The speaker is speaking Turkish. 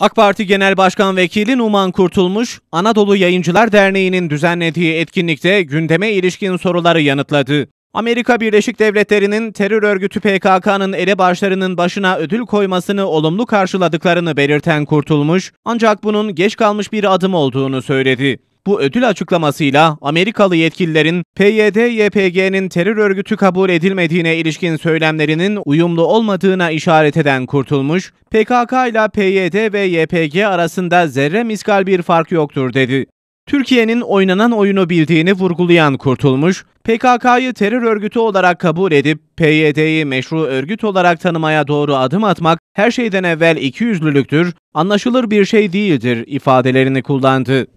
AK Parti Genel Başkan Vekili Numan Kurtulmuş, Anadolu Yayıncılar Derneği'nin düzenlediği etkinlikte gündeme ilişkin soruları yanıtladı. Amerika Birleşik Devletleri'nin terör örgütü PKK'nın elebaşlarının başına ödül koymasını olumlu karşıladıklarını belirten Kurtulmuş, ancak bunun geç kalmış bir adım olduğunu söyledi. Bu ödül açıklamasıyla Amerikalı yetkililerin PYD-YPG'nin terör örgütü kabul edilmediğine ilişkin söylemlerinin uyumlu olmadığına işaret eden Kurtulmuş, PKK ile PYD ve YPG arasında zerre miskal bir fark yoktur dedi. Türkiye'nin oynanan oyunu bildiğini vurgulayan Kurtulmuş, PKK'yı terör örgütü olarak kabul edip PYD'yi meşru örgüt olarak tanımaya doğru adım atmak her şeyden evvel ikiyüzlülüktür, anlaşılır bir şey değildir ifadelerini kullandı.